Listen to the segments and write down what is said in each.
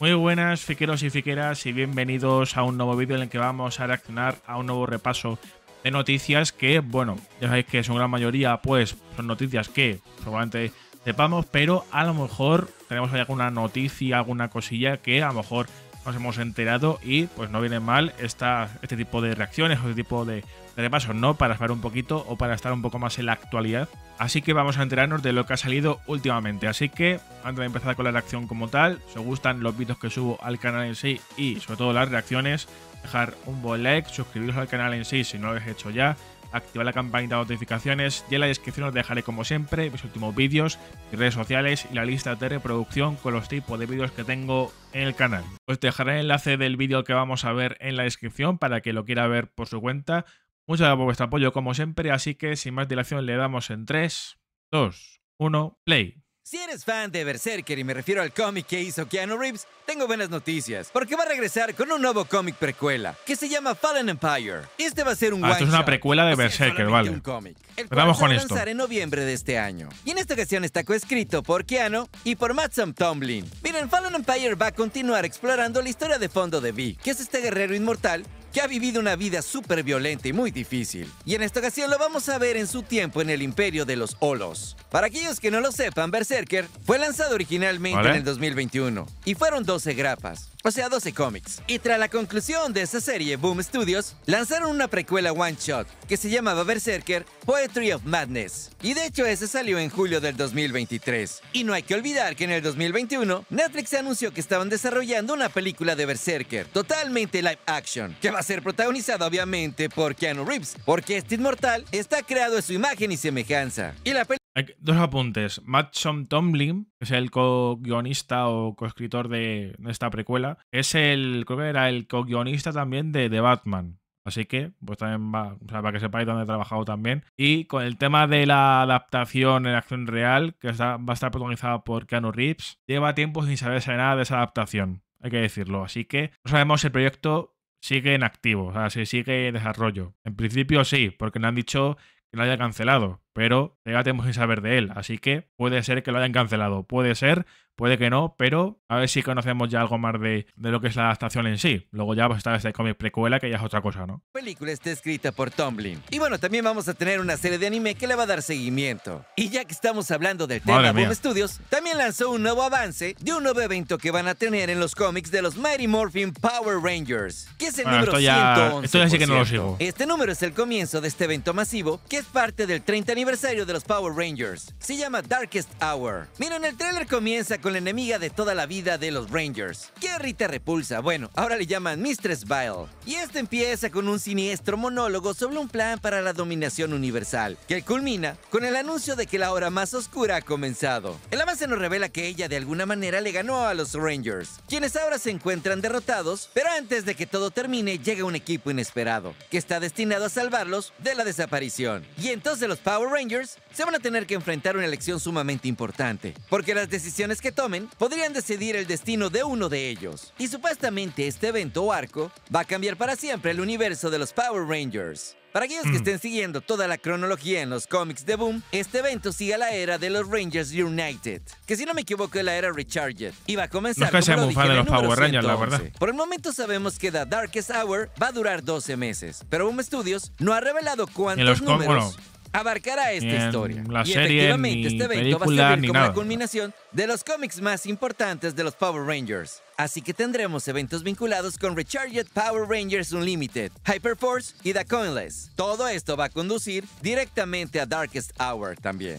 Muy buenas fiqueros y fiqueras y bienvenidos a un nuevo vídeo en el que vamos a reaccionar a un nuevo repaso de noticias que, bueno, ya sabéis que son gran mayoría pues son noticias que probablemente sepamos, pero a lo mejor tenemos alguna noticia, alguna cosilla que a lo mejor nos hemos enterado y pues no viene mal esta, este tipo de reacciones, o este tipo de, de repasos, ¿no? Para esperar un poquito o para estar un poco más en la actualidad. Así que vamos a enterarnos de lo que ha salido últimamente. Así que antes de empezar con la reacción como tal, si os gustan los vídeos que subo al canal en sí y sobre todo las reacciones, dejar un buen like, suscribiros al canal en sí si no lo habéis hecho ya activar la campanita de notificaciones y en la descripción os dejaré como siempre mis últimos vídeos, mis redes sociales y la lista de reproducción con los tipos de vídeos que tengo en el canal. Os dejaré el enlace del vídeo que vamos a ver en la descripción para que lo quiera ver por su cuenta. Muchas gracias por vuestro apoyo como siempre, así que sin más dilación le damos en 3, 2, 1, play. Si eres fan de Berserker y me refiero al cómic que hizo Keanu Reeves, tengo buenas noticias, porque va a regresar con un nuevo cómic precuela que se llama Fallen Empire. Este va a ser un ah, esto es una precuela de Berserker, vale. Un cómic, pues Vamos con esto. en noviembre de este año. Y en esta ocasión está coescrito por Keanu y por matsum Tomlin. Miren, Fallen Empire va a continuar explorando la historia de fondo de V, que es este guerrero inmortal ha vivido una vida súper violenta y muy difícil. Y en esta ocasión lo vamos a ver en su tiempo en el imperio de los Olos. Para aquellos que no lo sepan, Berserker fue lanzado originalmente en el 2021 y fueron 12 grapas o pues sea 12 cómics. Y tras la conclusión de esa serie, Boom Studios lanzaron una precuela one shot que se llamaba Berserker Poetry of Madness. Y de hecho ese salió en julio del 2023. Y no hay que olvidar que en el 2021 Netflix anunció que estaban desarrollando una película de Berserker totalmente live action, que va a ser protagonizada obviamente por Keanu Reeves, porque este inmortal está creado en su imagen y semejanza. Y la dos apuntes. Matson Tomlin, que es el co-guionista o co-escritor de esta precuela, es el, creo que era el co-guionista también de, de Batman. Así que, pues también va, o sea, para que sepáis dónde he trabajado también. Y con el tema de la adaptación en acción real, que va a estar protagonizada por Keanu Reeves, lleva tiempo sin saberse nada de esa adaptación, hay que decirlo. Así que no sabemos si el proyecto sigue en activo, o sea, si sigue en desarrollo. En principio sí, porque no han dicho que lo haya cancelado pero ya tenemos que saber de él, así que puede ser que lo hayan cancelado, puede ser, puede que no, pero a ver si conocemos ya algo más de, de lo que es la adaptación en sí. Luego ya a pues, estar este cómic precuela que ya es otra cosa, ¿no? película está escrita por Tomlin. Y bueno, también vamos a tener una serie de anime que le va a dar seguimiento. Y ya que estamos hablando del tema, Boom Studios también lanzó un nuevo avance de un nuevo evento que van a tener en los cómics de los Mighty Morphin Power Rangers, que es el ah, número 111. que no lo sigo. Este número es el comienzo de este evento masivo que es parte del 30 aniversario aniversario de los Power Rangers. Se llama Darkest Hour. Miren, el tráiler comienza con la enemiga de toda la vida de los Rangers. Kerry te repulsa, bueno, ahora le llaman Mistress Vile. Y este empieza con un siniestro monólogo sobre un plan para la dominación universal, que culmina con el anuncio de que la hora más oscura ha comenzado. El avance nos revela que ella de alguna manera le ganó a los Rangers, quienes ahora se encuentran derrotados, pero antes de que todo termine llega un equipo inesperado, que está destinado a salvarlos de la desaparición. Y entonces los Power Rangers se van a tener que enfrentar una elección sumamente importante, porque las decisiones que tomen podrían decidir el destino de uno de ellos. Y supuestamente este evento o arco va a cambiar para siempre el universo de los Power Rangers. Para aquellos que mm. estén siguiendo toda la cronología en los cómics de Boom, este evento sigue la era de los Rangers United, que si no me equivoco es la era Recharged, y va a comenzar como lo de los Power Rangers, la verdad. Por el momento sabemos que The Darkest Hour va a durar 12 meses, pero Boom Studios no ha revelado cuántos números abarcará esta historia. y efectivamente, este evento va a ser como la culminación de los cómics más importantes de los Power Rangers. Así que tendremos eventos vinculados con Recharged Power Rangers Unlimited, Hyperforce y The Coinless. Todo esto va a conducir directamente a Darkest Hour también.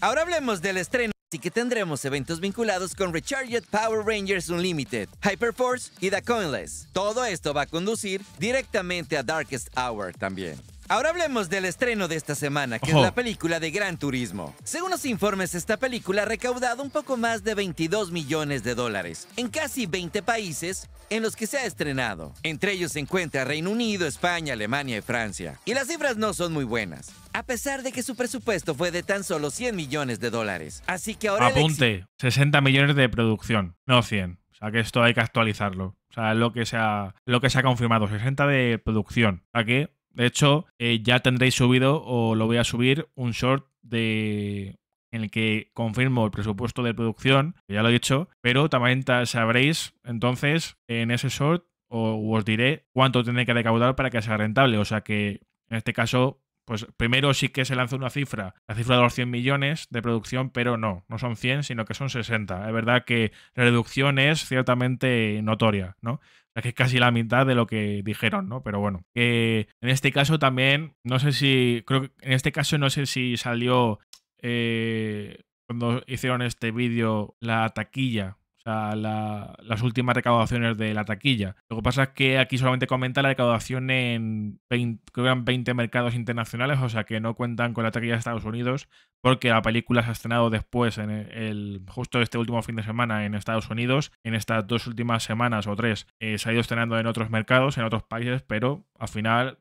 Ahora hablemos del estreno Así que tendremos eventos vinculados con Recharged Power Rangers Unlimited, Hyperforce y The Coinless. Todo esto va a conducir directamente a Darkest Hour también. Ahora hablemos del estreno de esta semana, que es la película de Gran Turismo. Según los informes, esta película ha recaudado un poco más de 22 millones de dólares en casi 20 países en los que se ha estrenado. Entre ellos se encuentra Reino Unido, España, Alemania y Francia. Y las cifras no son muy buenas, a pesar de que su presupuesto fue de tan solo 100 millones de dólares. Así que ahora... Apunte, 60 millones de producción, no 100. O sea que esto hay que actualizarlo. O sea, lo que se lo que se ha confirmado, 60 de producción. ¿A qué? De hecho, eh, ya tendréis subido o lo voy a subir un short de en el que confirmo el presupuesto de producción, ya lo he dicho, pero también sabréis entonces en ese short o os diré cuánto tiene que recaudar para que sea rentable. O sea que en este caso, pues primero sí que se lanza una cifra, la cifra de los 100 millones de producción, pero no, no son 100, sino que son 60. Es verdad que la reducción es ciertamente notoria, ¿no? que es casi la mitad de lo que dijeron, ¿no? Pero bueno, en este caso también, no sé si, creo que en este caso no sé si salió eh, cuando hicieron este vídeo la taquilla las últimas recaudaciones de la taquilla. Lo que pasa es que aquí solamente comenta la recaudación en 20, 20 mercados internacionales, o sea que no cuentan con la taquilla de Estados Unidos, porque la película se ha estrenado después, en el, justo este último fin de semana en Estados Unidos. En estas dos últimas semanas o tres eh, se ha ido estrenando en otros mercados, en otros países, pero al final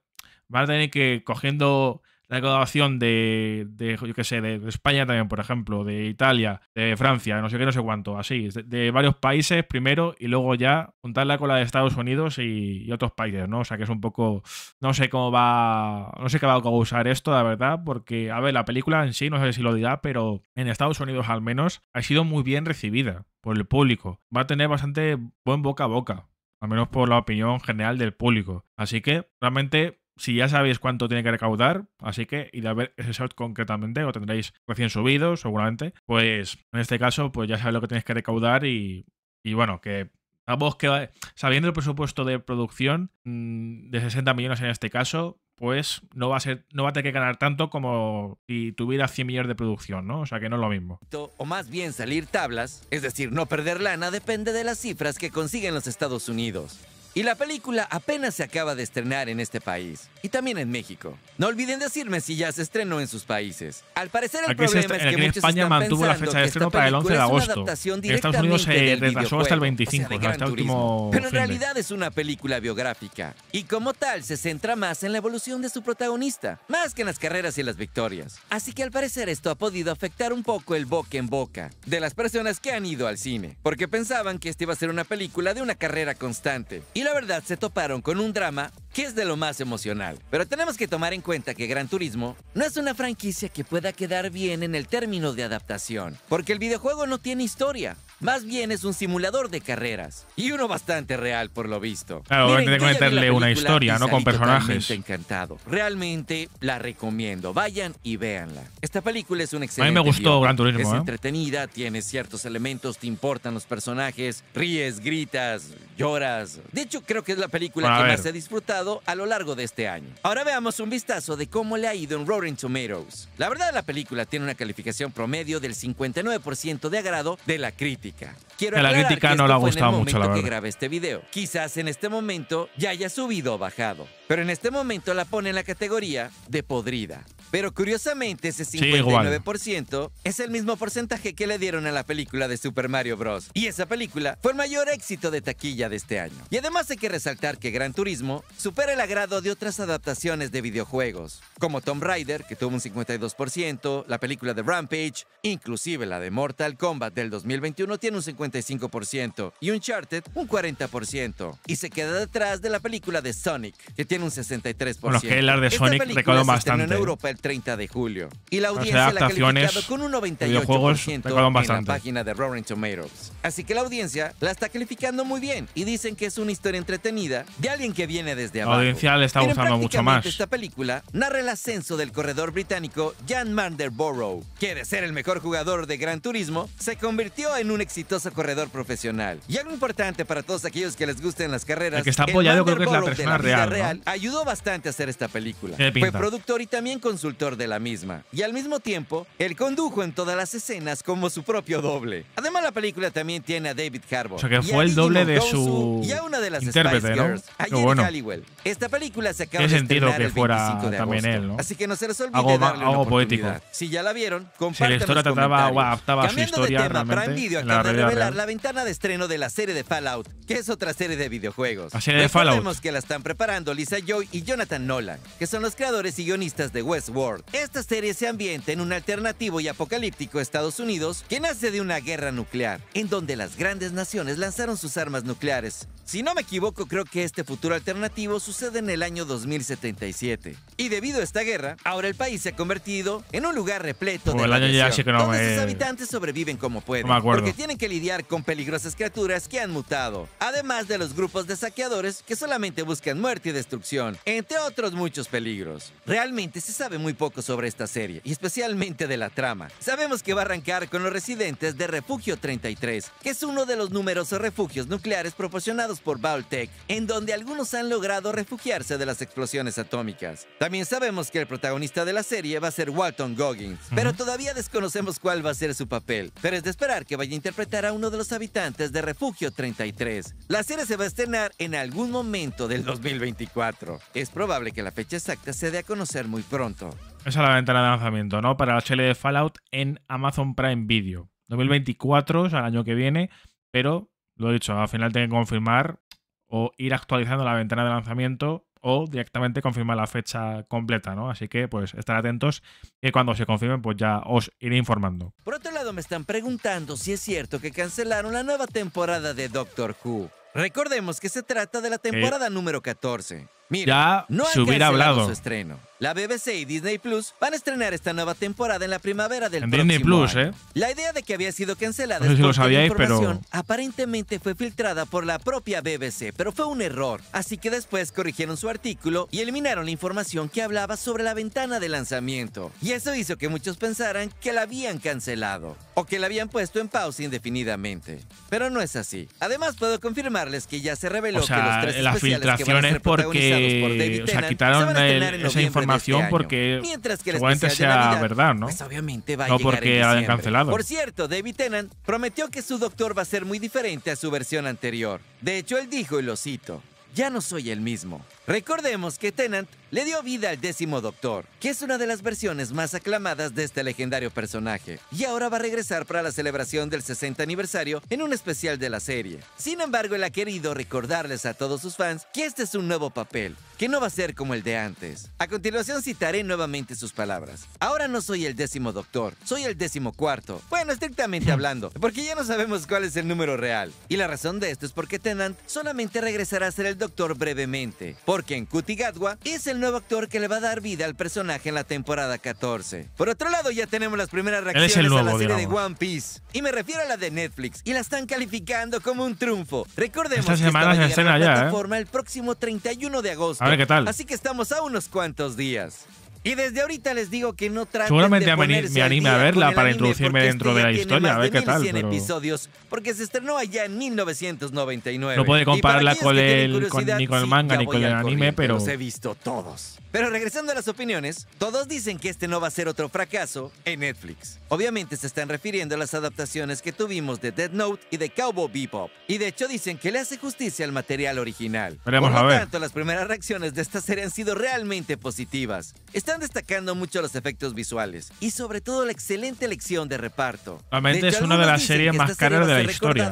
van a tener que cogiendo la grabación de, yo qué sé, de, España también, por ejemplo, de Italia, de Francia, no sé qué, no sé cuánto, así, de, varios países primero y luego ya juntarla con la de Estados Unidos y, y, otros países, ¿no? O sea que es un poco, no sé cómo va, no sé qué va a causar esto, la verdad, porque, a ver, la película en sí, no sé si lo dirá, pero en Estados Unidos al menos ha sido muy bien recibida por el público. Va a tener bastante buen boca a boca al menos por la opinión general del público. Así que realmente si ya sabéis cuánto tiene que recaudar, así que y de ver ese short concretamente, o tendréis recién subido seguramente, pues en este caso pues ya sabéis lo que tenéis que recaudar y, bueno, que a que sabiendo el presupuesto de producción mm, de 60 millones en este caso, pues no va a ser, no va a tener que ganar tanto como si tuviera 100 millones de producción, ¿no? O sea que no es lo mismo. O más bien salir tablas, es decir, no perder lana, depende de las cifras que consiguen los Estados Unidos. Y la película apenas se acaba de estrenar en este país y también en México. No olviden decirme si ya se estrenó en sus países. Al parecer el problema es que muchos España están mantuvo la fecha de estreno para el 11 de agosto. En Estados Unidos se retrasó hasta el 25, o sea, Pero en realidad es una película biográfica y como tal se centra más en la evolución de su protagonista, más que en las carreras y las victorias. Así que al parecer esto ha podido afectar un poco el boca en boca de las personas que han ido al cine, porque pensaban que esta iba a ser una película de una carrera constante. Y y la verdad se toparon con un drama que es de lo más emocional. Pero tenemos que tomar en cuenta que Gran Turismo no es una franquicia que pueda quedar bien en el término de adaptación, porque el videojuego no tiene historia, más bien es un simulador de carreras. Y uno bastante real, por lo visto. Claro, ah, Miren, que meterle una historia, ¿no? Con personajes. encantado. Realmente la recomiendo. Vayan y véanla. Esta película es un excelente. A mí me gustó Gran Turismo. Es ¿eh? entretenida, tiene ciertos elementos, te importan los personajes, ríes, gritas, lloras. De hecho, creo que es la película que más he disfrutado a lo largo de este año. Ahora veamos un vistazo de cómo le ha ido en Roaring Tomatoes. La verdad, la película tiene una calificación promedio del 59% de agrado de la crítica. Quiero la crítica no le ha gustado mucho, la verdad. que este video. Quizás en este momento ya haya subido o bajado, pero en este momento la pone en la categoría de podrida. Pero curiosamente, ese 59% es el mismo porcentaje que le dieron a la película de Super Mario Bros. Y esa película fue el mayor éxito de taquilla de este año. Y además hay que resaltar que Gran Turismo supera el agrado de otras adaptaciones de videojuegos, como Tomb Raider, que tuvo un 52%, la película de Rampage, inclusive la de Mortal Kombat del 2021 tiene un 55%, y Uncharted un 40%. Y se queda detrás de la película de Sonic, que tiene un 63%. Bueno, que de Sonic recuerdo bastante. el 30 de julio. Y la audiencia la ha calificado con un 98% en la página de Rotten Tomatoes. Así que la audiencia la está calificando muy bien y dicen que es una historia entretenida de alguien que viene desde abajo. La audiencia le está gustando mucho más. Esta película narra el ascenso del corredor británico Jan Manderborough, que de ser el mejor jugador de Gran Turismo, se convirtió en un exitoso corredor profesional. Y algo importante para todos aquellos que les gusten las carreras, el que está apoyado creo que es la persona real, real ayudó bastante a hacer esta película. Fue productor y también con consultor de la misma, y al mismo tiempo, él condujo en todas las escenas como su propio doble. Además, la película también tiene a David Harbour. O sea, que fue el doble de su y a una de intérprete, ¿no? Pero bueno, Halliwell. Esta película se acaba de sentido que fuera de también él, ¿no? Así que no se les olvide algo, darle algo una poético. Si ya la vieron, compártanos Si la historia trataba o adaptaba su historia de realmente Video en acaba la de revelar la ventana de estreno de la serie de Fallout, que es otra serie de videojuegos. La serie de Fallout. que la están preparando Lisa Joy y Jonathan Nolan, que son los creadores y guionistas de Westworld esta serie se ambienta en un alternativo y apocalíptico Estados Unidos que nace de una guerra nuclear, en donde las grandes naciones lanzaron sus armas nucleares. Si no me equivoco, creo que este futuro alternativo sucede en el año 2077. Y debido a esta guerra, ahora el país se ha convertido en un lugar repleto de donde sus habitantes sobreviven como pueden, porque tienen que lidiar con peligrosas criaturas que han mutado, además de los grupos de saqueadores que solamente buscan muerte y destrucción, entre otros muchos peligros. Realmente se sabe muy poco sobre esta serie, y especialmente de la trama. Sabemos que va a arrancar con los residentes de Refugio 33, que es uno de los numerosos refugios nucleares proporcionados por Baltec, en donde algunos han logrado refugiarse de las explosiones atómicas. También sabemos que el protagonista de la serie va a ser Walton Goggins, pero todavía desconocemos cuál va a ser su papel, pero es de esperar que vaya a interpretar a uno de los habitantes de Refugio 33. La serie se va a estrenar en algún momento del 2024. Es probable que la fecha exacta se dé a conocer muy pronto. Esa es la ventana de lanzamiento, ¿no? Para la serie de Fallout en Amazon Prime Video. 2024, o sea, el año que viene, pero lo he dicho, al final tienen que confirmar o ir actualizando la ventana de lanzamiento o directamente confirma la fecha completa, ¿no? Así que pues estar atentos y cuando se confirmen pues ya os iré informando. Por otro lado me están preguntando si es cierto que cancelaron la nueva temporada de Doctor Who. Recordemos que se trata de la temporada número 14. Mira, no se hubiera hablado. Su estreno. La BBC y Disney Plus van a estrenar esta nueva temporada en la primavera del en próximo Disney Plus, año. ¿eh? La idea de que había sido cancelada no sé si lo sabíais, aparentemente fue filtrada por la propia BBC, pero fue un error. Así que después corrigieron su artículo y eliminaron la información que hablaba sobre la ventana de lanzamiento. Y eso hizo que muchos pensaran que la habían cancelado o que la habían puesto en pausa indefinidamente. Pero no es así. Además, puedo confirmarles que ya se reveló que los tres especiales que van a porque, por David o sea, quitaron esa este información porque Mientras que sea verdad, ¿no? Pues, obviamente va a llegar porque cancelado. Por cierto, David Tennant prometió que su doctor va a ser muy diferente a su versión anterior. De hecho, él dijo, y lo cito, ya no soy el mismo. Recordemos que Tennant le dio vida al décimo doctor, que es una de las versiones más aclamadas de este legendario personaje, y ahora va a regresar para la celebración del 60 aniversario en un especial de la serie. Sin embargo, él ha querido recordarles a todos sus fans que este es un nuevo papel, que no va a ser como el de antes. A continuación citaré nuevamente sus palabras. Ahora no soy el décimo doctor, soy el décimo cuarto. Bueno, estrictamente hablando, porque ya no sabemos cuál es el número real. Y la razón de esto es porque Tennant solamente regresará a ser el doctor brevemente, porque en cutigadwa es el nuevo actor que le va a dar vida al personaje en la temporada 14. Por otro lado, ya tenemos las primeras reacciones a la serie de One Piece. Y me refiero a la de Netflix. Y la están calificando como un triunfo. Recordemos Esta que semana se estrena el próximo 31 de agosto. Así que estamos a unos cuantos días. Y desde ahorita les digo que no traten Seguramente de ponerse me anime a verla para introducirme dentro de este la historia, a ver qué tal. episodios porque se estrenó allá en 1999. No puede compararla con el, con, ni con el manga ni con el anime, pero... Los he visto todos. Pero regresando a las opiniones, todos dicen que este no va a ser otro fracaso en Netflix. Obviamente se están refiriendo a las adaptaciones que tuvimos de Dead Note y de Cowboy Bebop. Y de hecho dicen que le hace justicia al material original. Veremos Por lo tanto, las primeras reacciones de esta serie han sido realmente positivas están destacando mucho los efectos visuales y sobre todo la excelente elección de reparto. es una de las series más caras de la historia.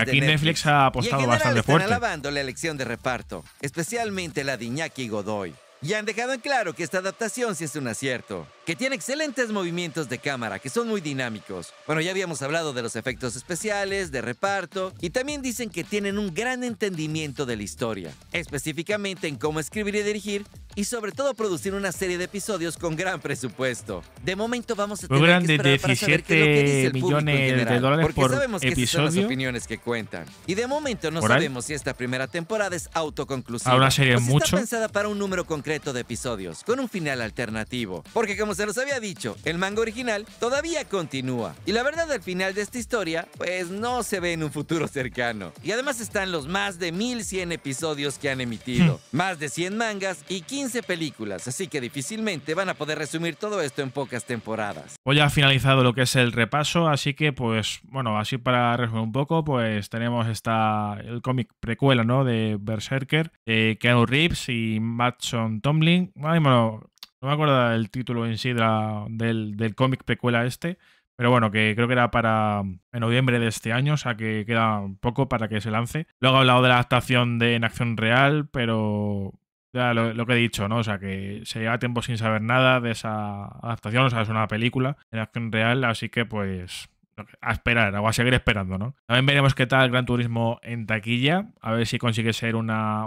aquí Netflix. ha apostado bastante fuerte. alabando la elección de reparto, especialmente la de Iñaki Godoy. Y han dejado en claro que esta adaptación sí es un acierto, que tiene excelentes movimientos de cámara, que son muy dinámicos. Bueno, ya habíamos hablado de los efectos especiales, de reparto, y también dicen que tienen un gran entendimiento de la historia, específicamente en cómo escribir y dirigir y sobre todo producir una serie de episodios con gran presupuesto. De momento vamos a tener que esperar para saber qué es lo que dice el millones en general, de dólares porque sabemos que son las opiniones que cuentan. Y de momento no sabemos si esta primera temporada es autoconclusiva. o mucho. Está pensada para un número concreto de episodios con un final alternativo, porque como se los había dicho, el manga original todavía continúa y la verdad el final de esta historia pues no se ve en un futuro cercano. Y además están los más de 1100 episodios que han emitido, más de 100 mangas y 15 15 películas, así que difícilmente van a poder resumir todo esto en pocas temporadas. Hoy pues ha finalizado lo que es el repaso, así que pues bueno, así para resumir un poco, pues tenemos esta el cómic precuela, ¿no? De Berserker, de eh, Keanu Reeves y Matson Tomlin. bueno, no me acuerdo del título en sí del, cómic precuela este. Pero bueno, que creo que era para en noviembre de este año, o sea que queda poco para que se lance. Luego he hablado de la adaptación de en acción real, pero ya, lo, lo, que he dicho, ¿no? O sea, que se lleva tiempo sin saber nada de esa adaptación, o sea, es una película en acción real, así que pues a esperar o a seguir esperando, ¿no? También veremos qué tal Gran Turismo en taquilla, a ver si consigue ser una,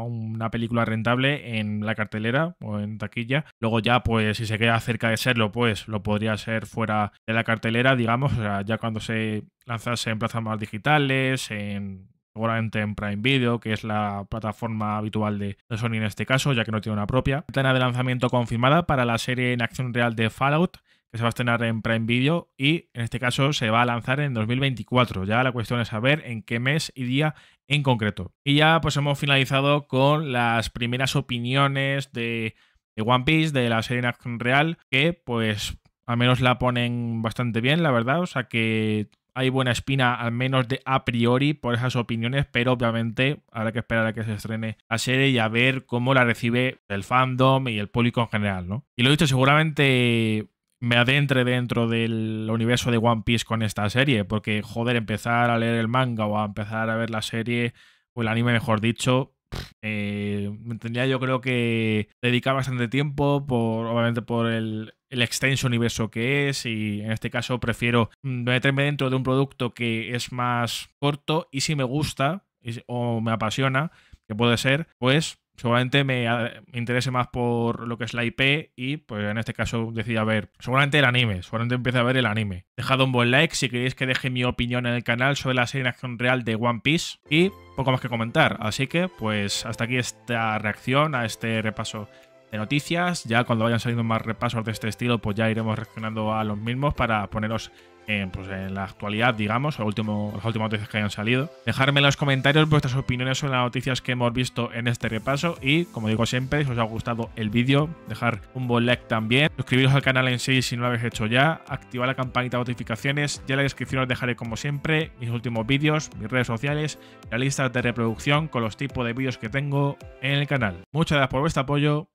película rentable en la cartelera o en taquilla. Luego ya, pues si se queda cerca de serlo, pues lo podría ser fuera de la cartelera, digamos, o sea, ya cuando se lanzase en plazas más digitales, en seguramente en Prime Video, que es la plataforma habitual de Sony en este caso, ya que no tiene una propia. Plana de lanzamiento confirmada para la serie en acción real de Fallout, que se va a estrenar en Prime Video y en este caso se va a lanzar en 2024. Ya la cuestión es saber en qué mes y día en concreto. Y ya pues hemos finalizado con las primeras opiniones de, de One Piece, de la serie en acción real, que pues al menos la ponen bastante bien, la verdad. O sea que hay buena espina, al menos de a priori, por esas opiniones, pero obviamente habrá que esperar a que se estrene la serie y a ver cómo la recibe el fandom y el público en general, ¿no? Y lo dicho, seguramente me adentre dentro del universo de One Piece con esta serie, porque, joder, empezar a leer el manga o a empezar a ver la serie, o el anime, mejor dicho, eh, tendría yo creo que dedicar bastante tiempo, por, obviamente por el, el extenso universo que es y en este caso prefiero mm, meterme dentro de un producto que es más corto y si me gusta o me apasiona, que puede ser, pues seguramente me, interese más por lo que es la IP y pues en este caso a ver seguramente el anime, seguramente empiece a ver el anime. Dejad un buen like si queréis que deje mi opinión en el canal sobre la serie en acción real de One Piece y poco más que comentar, así que pues hasta aquí esta reacción a este repaso noticias. Ya cuando vayan saliendo más repasos de este estilo, pues ya iremos reaccionando a los mismos para poneros en, pues, la actualidad, digamos, el último, las últimas noticias que hayan salido. Dejarme en los comentarios vuestras opiniones sobre las noticias que hemos visto en este repaso y, como digo siempre, si os ha gustado el vídeo, dejar un buen like también, suscribiros al canal en sí si no lo habéis hecho ya, activar la campanita de notificaciones, ya en la descripción os dejaré como siempre mis últimos vídeos, mis redes sociales, la lista de reproducción con los tipos de vídeos que tengo en el canal. Muchas gracias por vuestro apoyo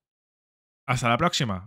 hasta la próxima.